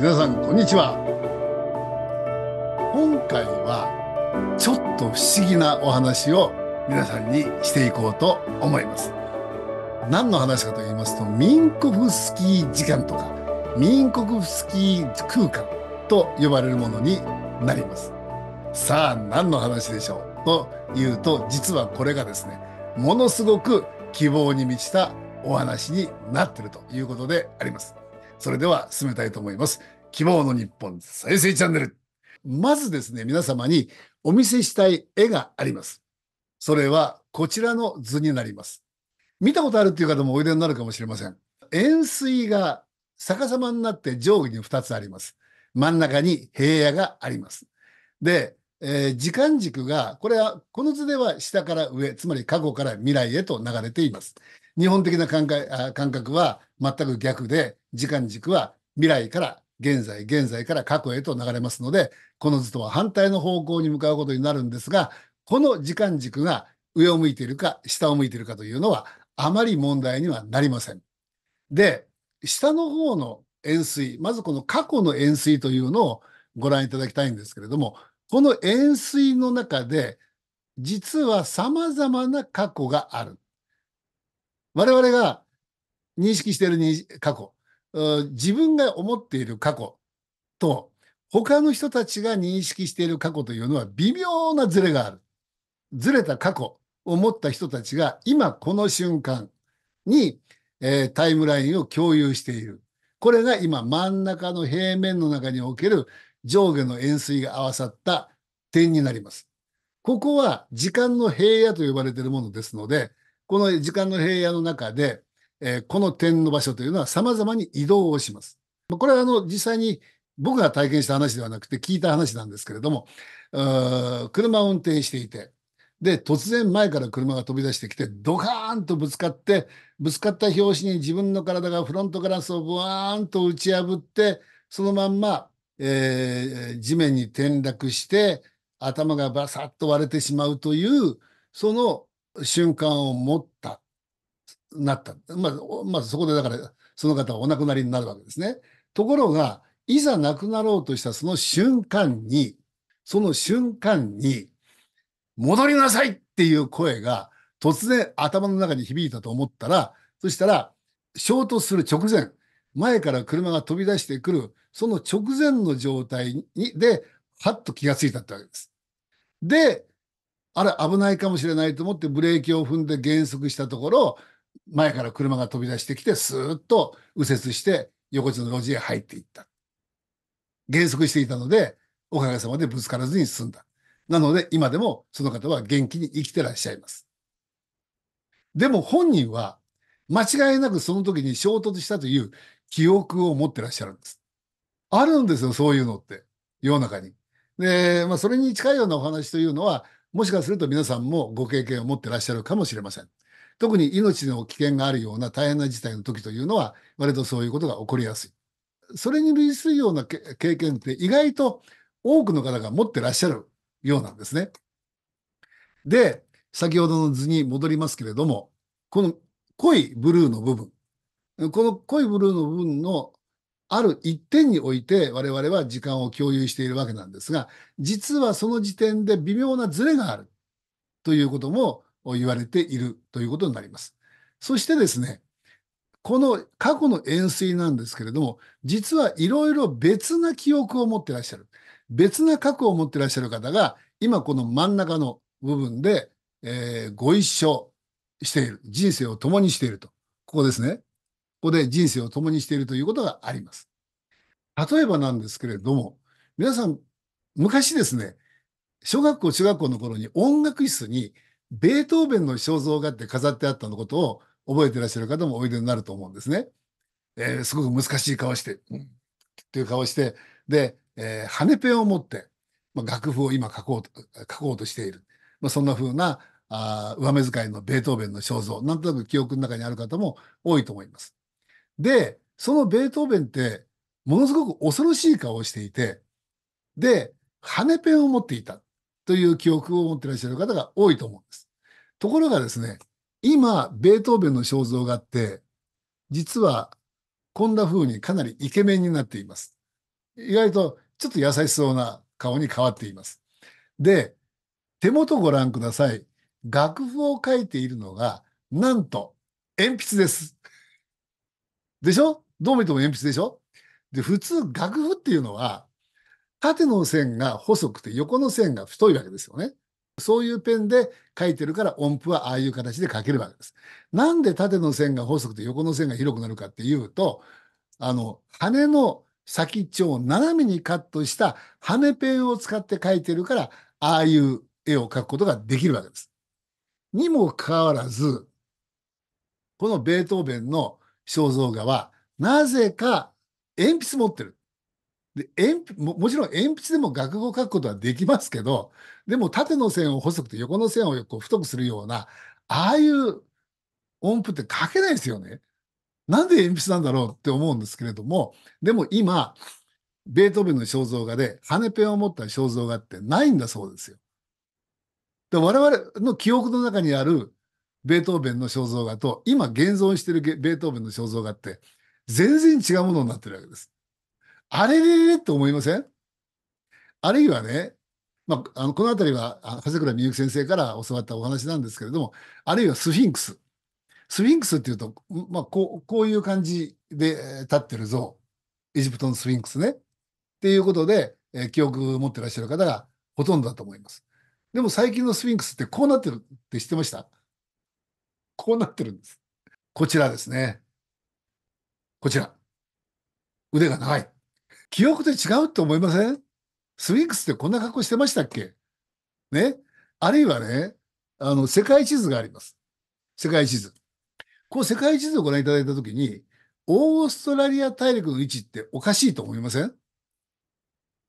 皆さんこんにちは今回はちょっと不思議なお話を皆さんにしていこうと思います何の話かと言いますと民国スキー時間とか民国スキー空間と呼ばれるものになりますさあ何の話でしょうというと実はこれがですねものすごく希望に満ちたお話になってるということでありますそれでは進めたいと思います。希望の日本再生チャンネル。まずですね、皆様にお見せしたい絵があります。それはこちらの図になります。見たことあるっていう方もおいでになるかもしれません。円錐が逆さまになって上下に2つあります。真ん中に平野があります。で、えー、時間軸が、これは、この図では下から上、つまり過去から未来へと流れています。日本的な考えあ感覚は全く逆で、時間軸は未来から現在、現在から過去へと流れますので、この図とは反対の方向に向かうことになるんですが、この時間軸が上を向いているか下を向いているかというのはあまり問題にはなりません。で、下の方の円錐、まずこの過去の円錐というのをご覧いただきたいんですけれども、この円錐の中で、実は様々な過去がある。我々が認識している過去、自分が思っている過去と他の人たちが認識している過去というのは微妙なズレがある。ずれた過去を持った人たちが今この瞬間に、えー、タイムラインを共有している。これが今真ん中の平面の中における上下の円錐が合わさった点になります。ここは時間の平野と呼ばれているものですので、この時間の平野の中で、えこの点の場所というのは様々に移動をします。これはあの実際に僕が体験した話ではなくて聞いた話なんですけれども、車を運転していて、で、突然前から車が飛び出してきて、ドカーンとぶつかって、ぶつかった拍子に自分の体がフロントガラスをブワーンと打ち破って、そのまんま、えー、地面に転落して、頭がバサッと割れてしまうという、その瞬間を持ったなった。まず、まずそこでだから、その方はお亡くなりになるわけですね。ところが、いざ亡くなろうとしたその瞬間に、その瞬間に、戻りなさいっていう声が突然頭の中に響いたと思ったら、そしたら、衝突する直前、前から車が飛び出してくる、その直前の状態にで、はっと気がついたってわけです。で、あれ危ないかもしれないと思ってブレーキを踏んで減速したところ、前から車が飛び出してきて、スーッと右折して、横地の路地へ入っていった。減速していたので、おかげさまでぶつからずに済んだ。なので、今でもその方は元気に生きてらっしゃいます。でも本人は、間違いなくその時に衝突したという記憶を持ってらっしゃるんです。あるんですよ、そういうのって。世の中に。で、まあ、それに近いようなお話というのは、もしかすると皆さんもご経験を持ってらっしゃるかもしれません。特に命の危険があるような大変な事態の時というのは、割とそういうことが起こりやすい。それに類するような経験って意外と多くの方が持ってらっしゃるようなんですね。で、先ほどの図に戻りますけれども、この濃いブルーの部分、この濃いブルーの部分のある一点において我々は時間を共有しているわけなんですが、実はその時点で微妙なズレがあるということも言われているということになります。そしてですね、この過去の円錐なんですけれども、実はいろいろ別な記憶を持ってらっしゃる。別な過去を持ってらっしゃる方が、今この真ん中の部分で、えー、ご一緒している。人生を共にしていると。ここですね。ここで人生を共にしているということがあります。例えばなんですけれども、皆さん、昔ですね、小学校、中学校の頃に音楽室にベートーベンの肖像画って飾ってあったのことを覚えてらっしゃる方もおいでになると思うんですね。えー、すごく難しい顔して、うん、っていう顔して、で、えー、羽ペンを持って、まあ、楽譜を今書こうと、書こうとしている。まあ、そんな風な、あ上目遣いのベートーベンの肖像、なんとなく記憶の中にある方も多いと思います。で、そのベートーベンって、ものすごく恐ろしい顔をしていて、で、羽ペンを持っていた。という記憶を持ってらっしゃる方が多いと思うんです。ところがですね、今、ベートーベンの肖像画って、実はこんな風にかなりイケメンになっています。意外とちょっと優しそうな顔に変わっています。で、手元ご覧ください。楽譜を書いているのが、なんと、鉛筆です。でしょどう見ても鉛筆でしょで、普通、楽譜っていうのは、縦の線が細くて横の線が太いわけですよね。そういうペンで書いてるから音符はああいう形で書けるわけです。なんで縦の線が細くて横の線が広くなるかっていうと、あの、羽の先っちょを斜めにカットした羽ペンを使って書いてるから、ああいう絵を描くことができるわけです。にもかかわらず、このベートーベンの肖像画は、なぜか鉛筆持ってる。で鉛ももちろん鉛筆でも楽語を書くことはできますけどでも縦の線を細くて横の線をこう太くするようなああいう音符って書けないですよね。なんで鉛筆なんだろうって思うんですけれどもでも今ベートーベンの肖像画で羽ペンを持った肖像画ってないんだそうですよ。で我々の記憶の中にあるベートーベンの肖像画と今現存しているベートーベンの肖像画って全然違うものになってるわけです。あれれれれと思いませんあるいはね、まあ、あのこの辺りは長谷倉みゆき先生から教わったお話なんですけれども、あるいはスフィンクス。スフィンクスっていうと、まあ、こうこういう感じで立ってる像。エジプトのスフィンクスね。っていうことで、えー、記憶を持ってらっしゃる方がほとんどだと思います。でも最近のスフィンクスってこうなってるって知ってましたこうなってるんです。こちらですね。こちら。腕が長い。記憶と違うって思いませんスウィンクスってこんな格好してましたっけね。あるいはね、あの、世界地図があります。世界地図。こう、世界地図をご覧いただいたときに、オーストラリア大陸の位置っておかしいと思いません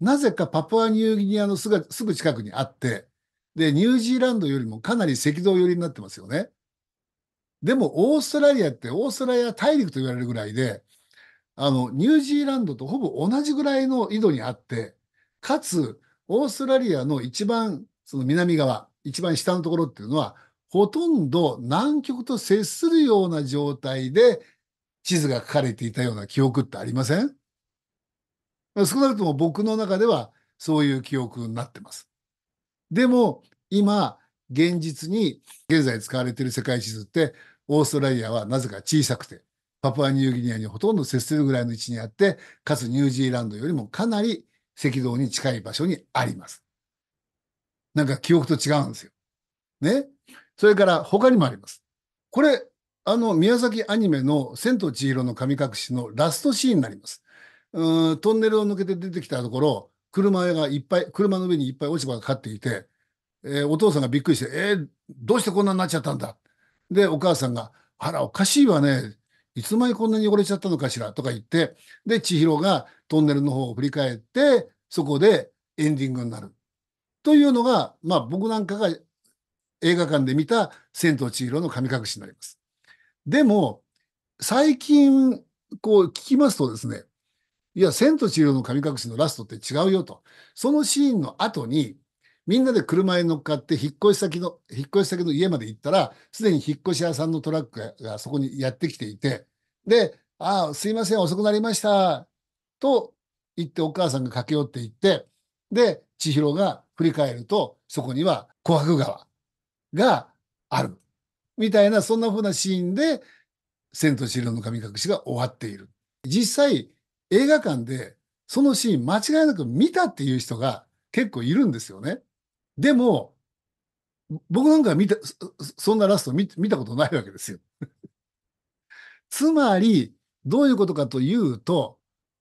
なぜかパプアニューギニアのすぐすぐ近くにあって、で、ニュージーランドよりもかなり赤道寄りになってますよね。でも、オーストラリアってオーストラリア大陸と言われるぐらいで、あの、ニュージーランドとほぼ同じぐらいの緯度にあって、かつ、オーストラリアの一番、その南側、一番下のところっていうのは、ほとんど南極と接するような状態で地図が書かれていたような記憶ってありません少なくとも僕の中ではそういう記憶になってます。でも今現実に現在使われている世界地図ってオーストラリアはなぜか小さくてパプアニューギニアにほとんど接するぐらいの位置にあって、かつニュージーランドよりもかなり赤道に近い場所にあります。なんか記憶と違うんですよ。ね。それから他にもあります。これ、あの、宮崎アニメの千と千尋の神隠しのラストシーンになります。うん、トンネルを抜けて出てきたところ、車がいっぱい、車の上にいっぱい落ち葉がかかっていて、えー、お父さんがびっくりして、えー、どうしてこんなになっちゃったんだ。で、お母さんが、あら、おかしいわね。いつまにこんなに汚れちゃったのかしらとか言って、で、千尋がトンネルの方を振り返って、そこでエンディングになる。というのが、まあ僕なんかが映画館で見た千と千尋の神隠しになります。でも、最近、こう聞きますとですね、いや、千と千尋の神隠しのラストって違うよと。そのシーンの後に、みんなで車に乗っかって引っ越し先の、引っ越し先の家まで行ったら、すでに引っ越し屋さんのトラックがそこにやってきていて、で、ああ、すいません、遅くなりました。と言ってお母さんが駆け寄っていって、で、千尋が振り返ると、そこには琥珀川がある。みたいな、そんな風なシーンで、千と千尋の神隠しが終わっている。実際、映画館でそのシーン間違いなく見たっていう人が結構いるんですよね。でも、僕なんか見た、そんなラスト見たことないわけですよ。つまり、どういうことかというと、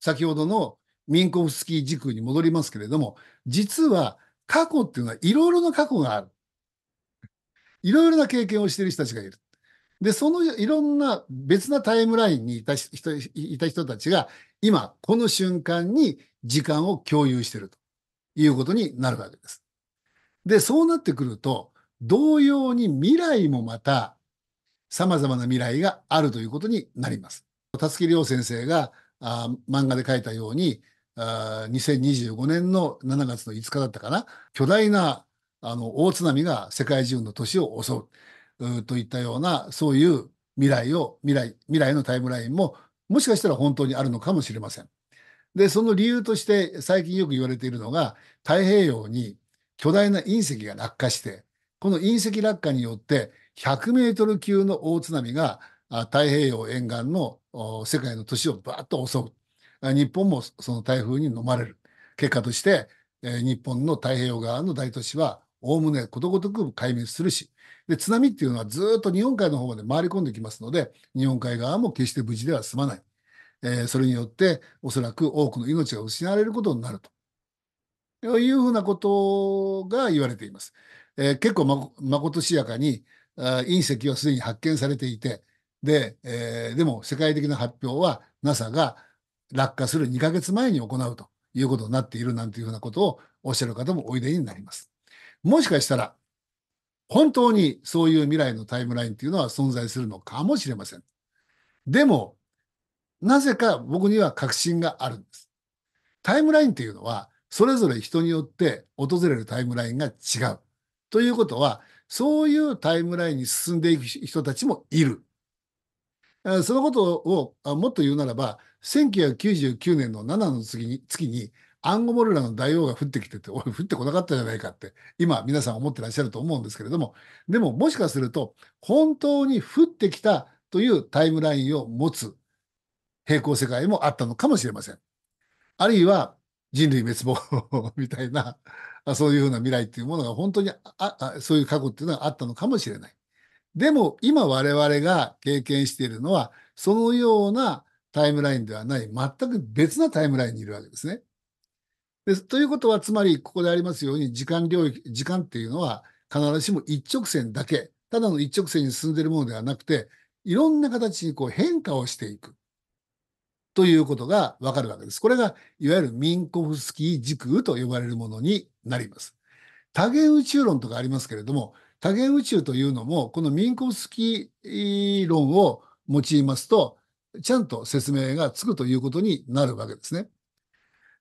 先ほどのミンコフスキー時空に戻りますけれども、実は過去っていうのはいろいろな過去がある。いろいろな経験をしている人たちがいる。で、そのいろんな別なタイムラインにいた人いた人たちが、今、この瞬間に時間を共有しているということになるわけです。で、そうなってくると、同様に未来もまた様々な未来があるということになります。たつき亮先生があ漫画で書いたようにあ、2025年の7月の5日だったかな、巨大なあの大津波が世界中の都市を襲ううといったような、そういう未来を、未来、未来のタイムラインも、もしかしたら本当にあるのかもしれません。で、その理由として最近よく言われているのが、太平洋に巨大な隕石が落下して、この隕石落下によって100メートル級の大津波が太平洋沿岸の世界の都市をバーッと襲う。日本もその台風に飲まれる。結果として、日本の太平洋側の大都市は、おおむねことごとく壊滅するし、で、津波っていうのはずっと日本海の方まで回り込んできますので、日本海側も決して無事では済まない。えー、それによって、おそらく多くの命が失われることになるというふうなことが言われています。えー、結構ま、まことしやかに、あ隕石はすでに発見されていて、で、えー、でも世界的な発表は NASA が落下する2ヶ月前に行うということになっているなんていうふうなことをおっしゃる方もおいでになります。もしかしたら、本当にそういう未来のタイムラインっていうのは存在するのかもしれません。でも、なぜか僕には確信があるんです。タイムラインっていうのは、それぞれ人によって訪れるタイムラインが違う。ということは、そういうタイムラインに進んでいく人たちもいる。そのことをもっと言うならば、1999年の7の次に月に、アンゴモルラの大王が降ってきてて、おい、降ってこなかったじゃないかって、今、皆さん思ってらっしゃると思うんですけれども、でも、もしかすると、本当に降ってきたというタイムラインを持つ平行世界もあったのかもしれません。あるいは、人類滅亡みたいな、そういうふうな未来っていうものが本当にあそういう過去っていうのはあったのかもしれない。でも今我々が経験しているのは、そのようなタイムラインではない、全く別なタイムラインにいるわけですね。でということは、つまりここでありますように、時間領域、時間っていうのは必ずしも一直線だけ、ただの一直線に進んでいるものではなくて、いろんな形にこう変化をしていく。ということがわかるわけです。これがいわゆるミンコフスキー時空と呼ばれるものになります。多元宇宙論とかありますけれども、多元宇宙というのも、このミンコフスキー論を用いますと、ちゃんと説明がつくということになるわけですね。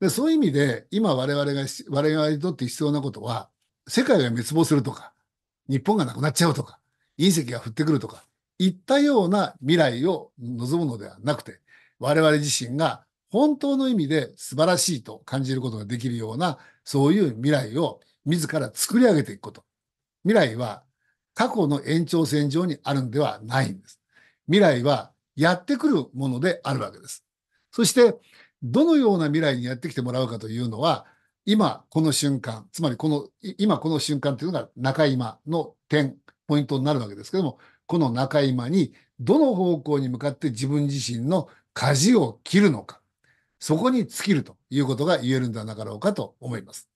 でそういう意味で、今我々が、我々にとって必要なことは、世界が滅亡するとか、日本がなくなっちゃうとか、隕石が降ってくるとか、いったような未来を望むのではなくて、我々自身が本当の意味で素晴らしいと感じることができるような、そういう未来を自ら作り上げていくこと。未来は過去の延長線上にあるんではないんです。未来はやってくるものであるわけです。そして、どのような未来にやってきてもらうかというのは、今この瞬間、つまりこの、今この瞬間というのが中今の点、ポイントになるわけですけども、この中今にどの方向に向かって自分自身の舵を切るのか、そこに尽きるということが言えるんではなかろうかと思います。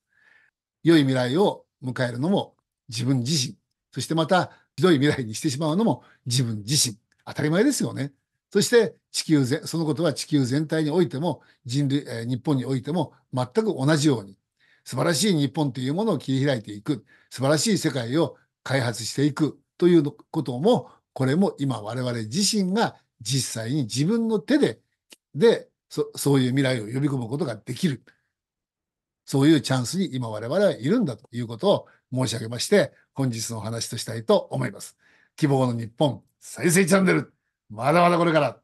良い未来を迎えるのも自分自身、そしてまたひどい未来にしてしまうのも自分自身、当たり前ですよね。そして地球そのことは地球全体においても、人類、え日本においても全く同じように、素晴らしい日本というものを切り開いていく、素晴らしい世界を開発していくということも、これも今我々自身が実際に自分の手で、で、そそういう未来を呼び込むことができる。そういうチャンスに今我々はいるんだということを申し上げまして、本日のお話としたいと思います。希望の日本再生チャンネル。まだまだこれから。